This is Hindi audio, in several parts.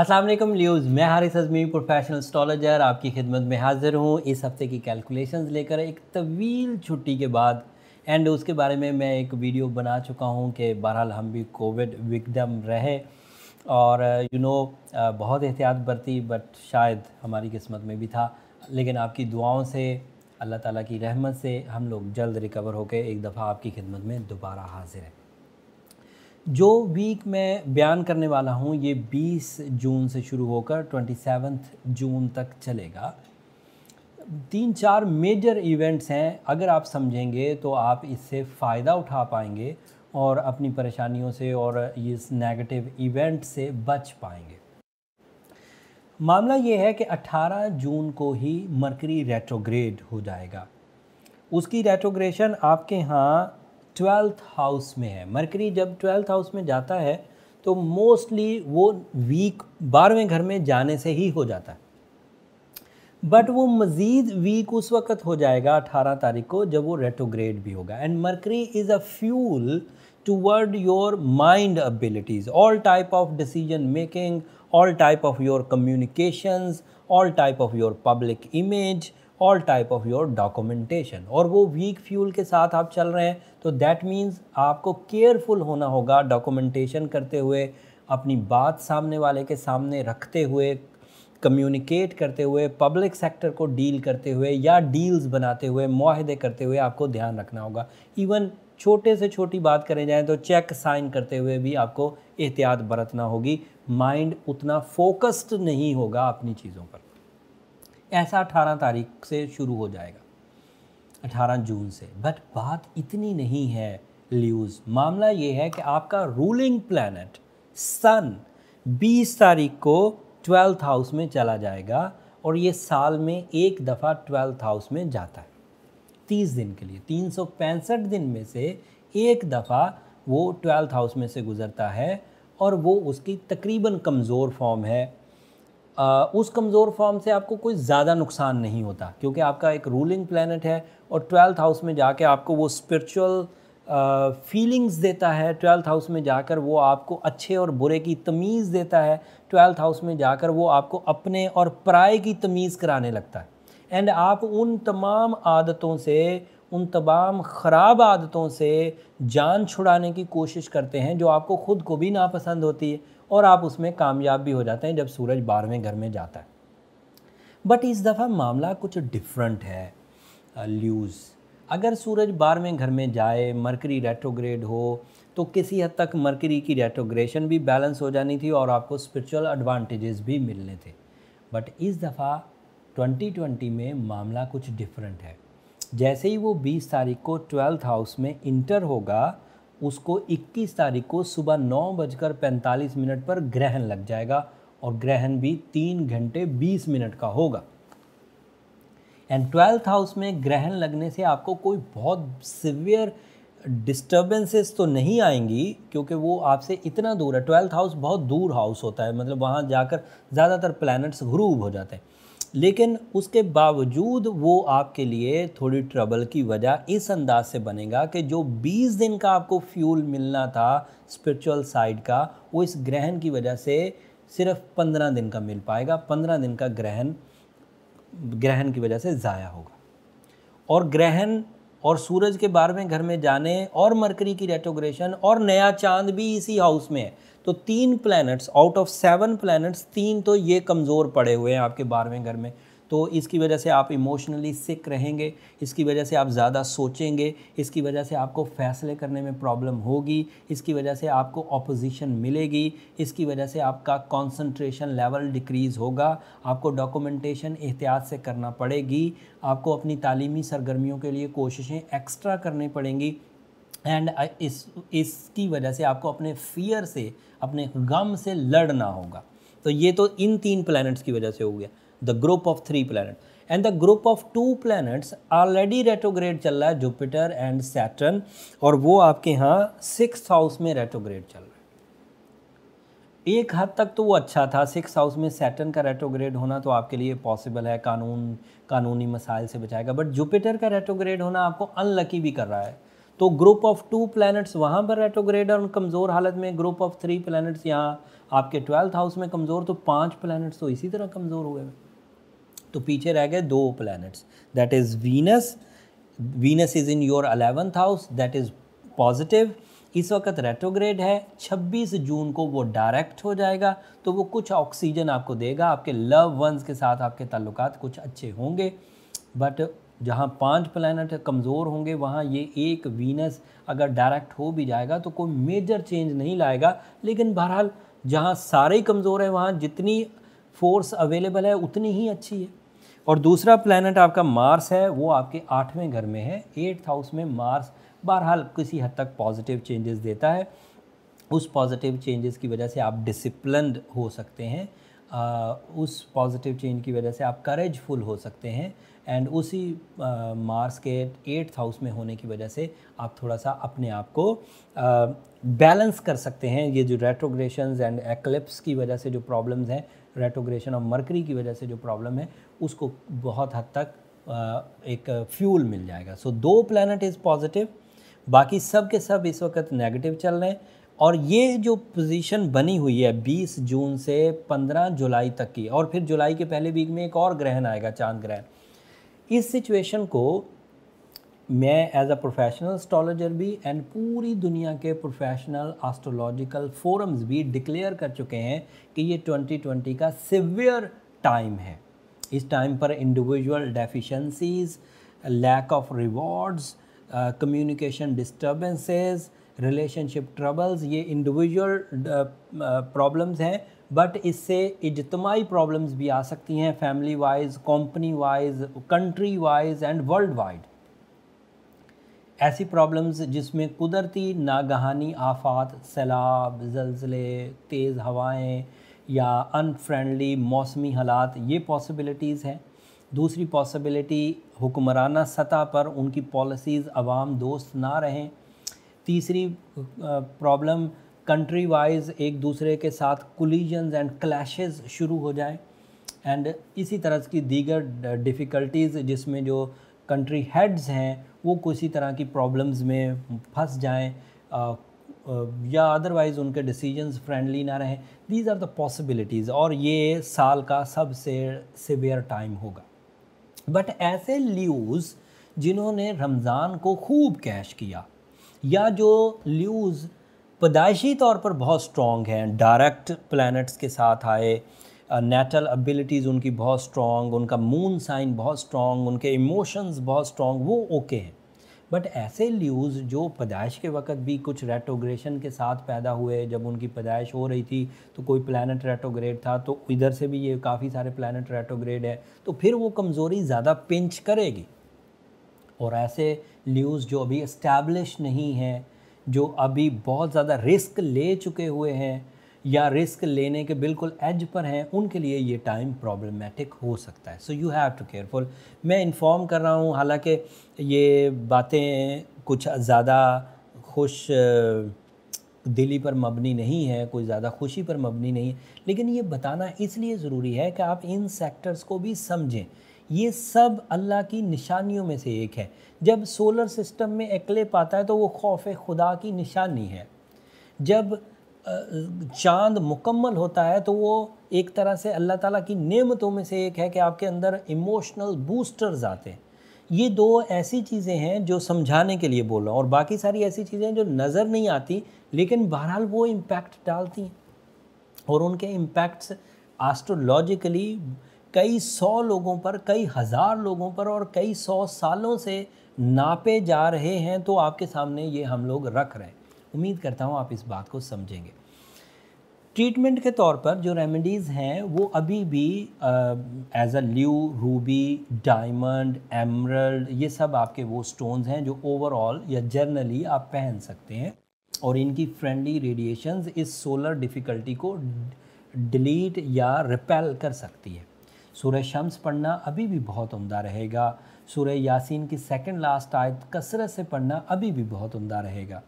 असलम लियोज़ मैं हारिस अजमी प्रोफेशनल स्टॉलजर आपकी खिदमत में हाज़िर हूँ इस हफ़्ते की कैलकुलेशंस लेकर एक तवील छुट्टी के बाद एंड उसके बारे में मैं एक वीडियो बना चुका हूँ कि बहरहाल हम भी कोविड विकदम रहे और यू you नो know, बहुत एहतियात बरती बट शायद हमारी किस्मत में भी था लेकिन आपकी दुआओं से अल्लाह ताला की रहमत से हम लोग जल्द रिकवर होकर एक दफ़ा आपकी खिदमत में दोबारा हाजिर हैं जो वीक मैं बयान करने वाला हूँ ये 20 जून से शुरू होकर 27 जून तक चलेगा तीन चार मेजर इवेंट्स हैं अगर आप समझेंगे तो आप इससे फ़ायदा उठा पाएंगे और अपनी परेशानियों से और इस नेगेटिव इवेंट से बच पाएंगे मामला ये है कि 18 जून को ही मरकरी रेट्रोग्रेड हो जाएगा उसकी रेट्रोग्रेशन आपके यहाँ ट्वेल्थ हाउस में है मरकरी जब ट्वेल्थ हाउस में जाता है तो मोस्टली वो वीक बारहवें घर में जाने से ही हो जाता है बट वो मज़ीद वीक उस वक्त हो जाएगा अठारह तारीख को जब वो रेटोग्रेड भी होगा and Mercury is a fuel toward your mind abilities all type of decision making all type of your communications all type of your public image all type of your documentation और वो वीक फ्यूल के साथ आप चल रहे हैं तो दैट मीन्स आपको केयरफुल होना होगा डॉक्यूमेंटेशन करते हुए अपनी बात सामने वाले के सामने रखते हुए कम्युनिकेट करते हुए पब्लिक सेक्टर को डील करते हुए या डील्स बनाते हुए माहदे करते हुए आपको ध्यान रखना होगा इवन छोटे से छोटी बात करें जाए तो चेक साइन करते हुए भी आपको एहतियात बरतना होगी माइंड उतना फोकस्ड नहीं होगा अपनी चीज़ों पर ऐसा अठारह तारीख से शुरू हो जाएगा अठारह जून से बट बात इतनी नहीं है ल्यूज़ मामला ये है कि आपका रूलिंग प्लानट सन 20 तारीख को ट्वेल्थ हाउस में चला जाएगा और ये साल में एक दफ़ा ट्वेल्थ हाउस में जाता है तीस दिन के लिए तीन सौ पैंसठ दिन में से एक दफ़ा वो ट्वेल्थ हाउस में से गुज़रता है और वो उसकी तकरीबन कमज़ोर फॉर्म है आ, उस कमज़ोर फॉर्म से आपको कोई ज़्यादा नुकसान नहीं होता क्योंकि आपका एक रूलिंग प्लानट है और ट्वेल्थ हाउस में जाके आपको वो स्पिरिचुअल फीलिंग्स देता है ट्वेल्थ हाउस में जाकर वो आपको अच्छे और बुरे की तमीज़ देता है ट्वेल्थ हाउस में जाकर वो आपको अपने और पराए की तमीज़ कराने लगता है एंड आप उन तमाम आदतों से उन तमाम ख़राब आदतों से जान छुड़ाने की कोशिश करते हैं जो आपको ख़ुद को भी नापसंद होती है और आप उसमें कामयाब भी हो जाते हैं जब सूरज बारहवें घर में जाता है बट इस दफ़ा मामला कुछ डिफरेंट है ल्यूज़ अगर सूरज बारहवें घर में जाए मरकरी रेट्रोग्रेड हो तो किसी हद तक मरकरी की रेट्रोग्रेशन भी बैलेंस हो जानी थी और आपको स्पिरिचुअल एडवांटेजेस भी मिलने थे बट इस दफ़ा 2020 में मामला कुछ डिफरेंट है जैसे ही वो 20 तारीख को ट्वेल्थ हाउस में इंटर होगा उसको 21 तारीख को सुबह नौ बजकर पैंतालीस मिनट पर ग्रहण लग जाएगा और ग्रहण भी तीन घंटे बीस मिनट का होगा एंड ट्वेल्थ हाउस में ग्रहण लगने से आपको कोई बहुत सिवियर डिस्टर्बेंसेस तो नहीं आएंगी क्योंकि वो आपसे इतना दूर है ट्वेल्थ हाउस बहुत दूर हाउस होता है मतलब वहाँ जाकर ज़्यादातर प्लैनेट्स ग्रूव हो जाते हैं लेकिन उसके बावजूद वो आपके लिए थोड़ी ट्रबल की वजह इस अंदाज से बनेगा कि जो 20 दिन का आपको फ्यूल मिलना था स्पिरिचुअल साइड का वो इस ग्रहण की वजह से सिर्फ 15 दिन का मिल पाएगा 15 दिन का ग्रहण ग्रहण की वजह से ज़ाया होगा और ग्रहण और सूरज के बारहवें घर में जाने और मरकरी की रेटोग्रेशन और नया चांद भी इसी हाउस में है तो तीन planets out of seven planets तीन तो ये कमज़ोर पड़े हुए हैं आपके बारहवें घर में तो इसकी वजह से आप इमोशनली सिक रहेंगे इसकी वजह से आप ज़्यादा सोचेंगे इसकी वजह से आपको फ़ैसले करने में प्रॉब्लम होगी इसकी वजह से आपको अपोजिशन मिलेगी इसकी वजह से आपका कॉन्सनट्रेशन लेवल डिक्रीज़ होगा आपको डॉक्यूमेंटेशन एहतियात से करना पड़ेगी आपको अपनी तालीमी सरगर्मियों के लिए कोशिशें एक्स्ट्रा करनी पड़ेंगी एंड इस इसकी वजह से आपको अपने फियर से अपने गम से लड़ना होगा तो ये तो इन तीन प्लैनेट्स की वजह से हो गया the group of three planet and the group of two planets already retrograde चल रहा है जुपिटर एंड सैटर्न और वो आपके यहाँ सिक्स हाउस में रेट्रोग्रेड चल रहा है एक हद तक तो वो अच्छा था सिक्स हाउस में सैटर्न का रेटोग्रेड होना तो आपके लिए पॉसिबल है कानून कानूनी मसाइल से बचाएगा बट जुपिटर का रेटोग्रेड होना आपको अनलकी भी कर रहा है तो ग्रुप ऑफ टू प्लैनेट्स वहाँ पर रेट्रोग्रेड और कमज़ोर हालत में ग्रुप ऑफ थ्री प्लैनेट्स यहाँ आपके ट्वेल्थ हाउस में कमज़ोर तो पांच प्लैनेट्स तो इसी तरह कमज़ोर हुए हैं तो पीछे रह गए दो planets that is Venus Venus is in your eleventh house that is positive इस वक्त रेट्रोग्रेड है 26 जून को वो डायरेक्ट हो जाएगा तो वो कुछ ऑक्सीजन आपको देगा आपके लव वंस के साथ आपके ताल्लुक कुछ अच्छे होंगे बट जहाँ पांच प्लानट कमज़ोर होंगे वहाँ ये एक वीनस अगर डायरेक्ट हो भी जाएगा तो कोई मेजर चेंज नहीं लाएगा लेकिन बहरहाल जहाँ सारे कमज़ोर हैं वहाँ जितनी फोर्स अवेलेबल है उतनी ही अच्छी है और दूसरा प्लानट आपका मार्स है वो आपके आठवें घर में है एट्थ हाउस में मार्स बहरहाल किसी हद तक पॉजिटिव चेंजेस देता है उस पॉजिटिव चेंजेस की वजह से आप डिसिप्लिन हो सकते हैं आ, उस पॉजिटिव चेंज की वजह से आप करेजफुल हो सकते हैं एंड उसी मार्स के एट्थ हाउस में होने की वजह से आप थोड़ा सा अपने आप को बैलेंस कर सकते हैं ये जो रेट्रोग्रेशन एंड एक्लिप्स की वजह से जो प्रॉब्लम्स हैं रेट्रोग्रेशन ऑफ मरकरी की वजह से जो प्रॉब्लम है उसको बहुत हद तक एक फ्यूल मिल जाएगा सो so, दो प्लानट इज़ पॉजिटिव बाकी सब के सब इस वक्त नेगेटिव चल रहे हैं और ये जो पोजीशन बनी हुई है 20 जून से 15 जुलाई तक की और फिर जुलाई के पहले वीक में एक और ग्रहण आएगा चांद ग्रहण इस सिचुएशन को मैं एज अ प्रोफेशनल एस्ट्रोलॉजर भी एंड पूरी दुनिया के प्रोफेशनल एस्ट्रोलॉजिकल फोरम्स भी डिक्लेयर कर चुके हैं कि ये 2020 का सिवियर टाइम है इस टाइम पर individual deficiencies lack of rewards communication disturbances relationship troubles ये इंडिविजुअल प्रॉब्लम्स uh, uh, हैं बट इससे इजतमाही प्रॉब्लम्स भी आ सकती हैं family wise company wise country wise and world wide ऐसी प्रॉब्लम्स जिसमें कुदरती नागहानी आफात सैलाब जल्जले तेज़ हवाएं या अनफ्रेंडली मौसमी हालात ये पॉसिबिलिटीज़ हैं दूसरी पॉसिबिलिटी हुक्मराना सतह पर उनकी पॉलिसीज़ आवाम दोस्त ना रहें तीसरी प्रॉब्लम uh, कंट्री वाइज एक दूसरे के साथ कोलिजन्स एंड क्लैशेस शुरू हो जाएँ एंड इसी तरह की दीगर डिफ़िकल्टीज़ जिसमें जो कंट्री हेड्स हैं वो किसी तरह की प्रॉब्लम्स में फंस जाएं या अदरवाइज़ उनके डिसीजंस फ्रेंडली ना रहें दीज आर द पॉसिबिलिटीज़ और ये साल का सबसे सिवियर टाइम होगा बट ऐसे ल्यूज़ जिन्होंने रमज़ान को खूब कैश किया या जो ल्यूज़ पैदाइशी तौर पर बहुत स्ट्रॉन्ग हैं डायरेक्ट प्लैनेट्स के साथ आए नेटल uh, एबिलिटीज़ उनकी बहुत स्ट्रॉन्ग उनका मून साइन बहुत स्ट्रॉन्ग उनके इमोशंस बहुत स्ट्रॉन्ग वो ओके हैं बट ऐसे ल्यूज़ जो पैदाइश के वक्त भी कुछ रेटोग्रेशन के साथ पैदा हुए जब उनकी पैदाइश हो रही थी तो कोई प्लानट रेटोग्रेड था तो इधर से भी ये काफ़ी सारे प्लानट रेटोग्रेड है तो फिर वो कमज़ोरी ज़्यादा पिंच करेगी और ऐसे ल्यूज़ जो अभी इस्टेब्लिश नहीं हैं जो अभी बहुत ज़्यादा रिस्क ले चुके हुए हैं या रिस्क लेने के बिल्कुल एज पर हैं उनके लिए ये टाइम प्रॉब्लमेटिक हो सकता है so you have to careful मैं इन्फॉर्म कर रहा हूँ हालांकि ये बातें कुछ ज़्यादा खुश दिली पर मबनी नहीं है कोई ज़्यादा खुशी पर मबनी नहीं है लेकिन ये बताना इसलिए ज़रूरी है कि आप इन सेक्टर्स को भी समझें ये सब अल्लाह की निशानियों में से एक है जब सोलर सिस्टम में एक्लिप पाता है तो वो खौफ खुदा की निशानी है जब चांद मुकम्मल होता है तो वो एक तरह से अल्लाह ताला की नेमतों में से एक है कि आपके अंदर इमोशनल बूस्टर्स आते हैं ये दो ऐसी चीज़ें हैं जो समझाने के लिए बोल रहा हूँ और बाकी सारी ऐसी चीज़ें हैं जो नज़र नहीं आती लेकिन बहरहाल वो इम्पैक्ट डालती हैं और उनके इम्पैक्ट्स एस्ट्रोलॉजिकली कई सौ लोगों पर कई हज़ार लोगों पर और कई सौ सालों से नापे जा रहे हैं तो आपके सामने ये हम लोग रख रहे हैं उम्मीद करता हूँ आप इस बात को समझेंगे ट्रीटमेंट के तौर पर जो रेमेडीज़ हैं वो अभी भी एज अ ल्यू रूबी डायमंड एमरल्ड ये सब आपके वो स्टोन्स हैं जो ओवरऑल या जर्नली आप पहन सकते हैं और इनकी फ्रेंडली रेडिएशंस इस सोलर डिफ़िकल्टी को डिलीट या रिपेल कर सकती है सूर्य शम्स पढ़ना अभी भी बहुत उमदा रहेगा सूर्य यासीन की सेकंड लास्ट आयत कसरत से पढ़ना अभी भी बहुत उमदा रहेगा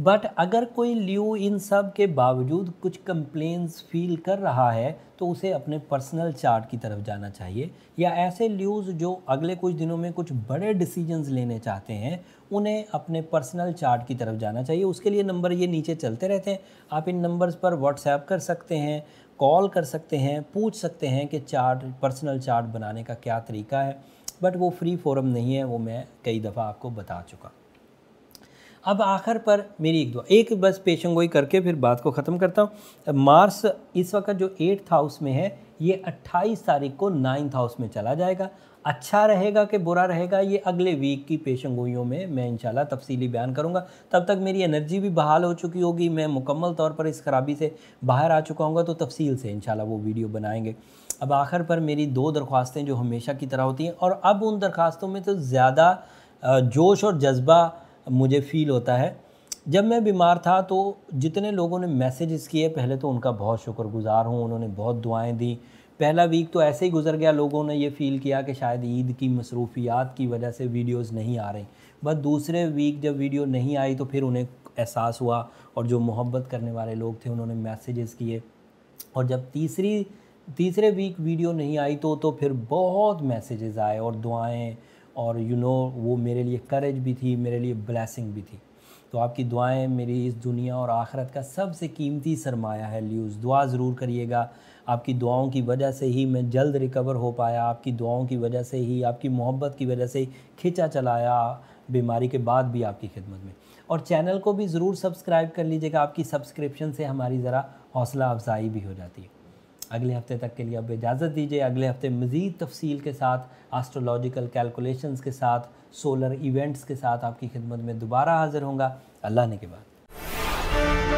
बट अगर कोई लियो इन सब के बावजूद कुछ कंप्लेंस फील कर रहा है तो उसे अपने पर्सनल चार्ट की तरफ जाना चाहिए या ऐसे ल्यूज़ जो अगले कुछ दिनों में कुछ बड़े डिसीजंस लेने चाहते हैं उन्हें अपने पर्सनल चार्ट की तरफ जाना चाहिए उसके लिए नंबर ये नीचे चलते रहते हैं आप इन नंबर्स पर व्हाट्सएप कर सकते हैं कॉल कर सकते हैं पूछ सकते हैं कि चार्ट पर्सनल चार्ट बनाने का क्या तरीका है बट वो फ्री फोरम नहीं है वो मैं कई दफ़ा आपको बता चुका अब आखिर पर मेरी एक दो एक बस पेशन गोई करके फिर बात को ख़त्म करता हूँ मार्स इस वक्त जो एट्थ हाउस में है ये 28 तारीख को नाइन्थ हाउस में चला जाएगा अच्छा रहेगा कि बुरा रहेगा ये अगले वीक की गोइयों में मैं इंशाल्लाह तफसीली बयान करूँगा तब तक मेरी एनर्जी भी बहाल हो चुकी होगी मैं मुकम्मल तौर पर इस खराबी से बाहर आ चुका हूँ तो तफसील से इंशाल्लाह वो वीडियो बनाएंगे अब आखिर पर मेरी दो दरख्वास्तें जो हमेशा की तरह होती हैं और अब उन दरख्वास्तों में तो ज़्यादा जोश और जज्बा मुझे फ़ील होता है जब मैं बीमार था तो जितने लोगों ने मैसेजेस किए पहले तो उनका बहुत शुक्रगुजार हूँ उन्होंने बहुत दुआएं दी पहला वीक तो ऐसे ही गुजर गया लोगों ने ये फील किया कि शायद ईद की मसरूफियात की वजह से वीडियोस नहीं आ रही बस दूसरे वीक जब वीडियो नहीं आई तो फिर उन्हें एहसास हुआ और जो मोहब्बत करने वाले लोग थे उन्होंने मैसेजेस किए और जब तीसरी तीसरे वीक वीडियो नहीं आई तो तो फिर बहुत मैसेजेस आए और दुआएं और यू you नो know, वो मेरे लिए करेज भी थी मेरे लिए ब्लैसिंग भी थी तो आपकी दुआएं मेरी इस दुनिया और आखरत का सबसे कीमती सरमाया है ल्यूज़ दुआ ज़रूर करिएगा आपकी दुआओं की वजह से ही मैं जल्द रिकवर हो पाया आपकी दुआओं की वजह से ही आपकी मोहब्बत की वजह से खींचा चलाया बीमारी के बाद भी आपकी खिदमत में और चैनल को भी ज़रूर सब्सक्राइब कर लीजिएगा आपकी सब्सक्रिप्शन से हमारी ज़रा हौसला अफजाई भी हो जाती है अगले हफ्ते तक के लिए अब इजाज़त दीजिए अगले हफ्ते मज़ीद तफसील के साथ आस्ट्रोलॉजिकल कैलकुलेशंस के साथ सोलर इवेंट्स के साथ आपकी खिदमत में दोबारा हाजिर होंगे अल्लाह ने के बाद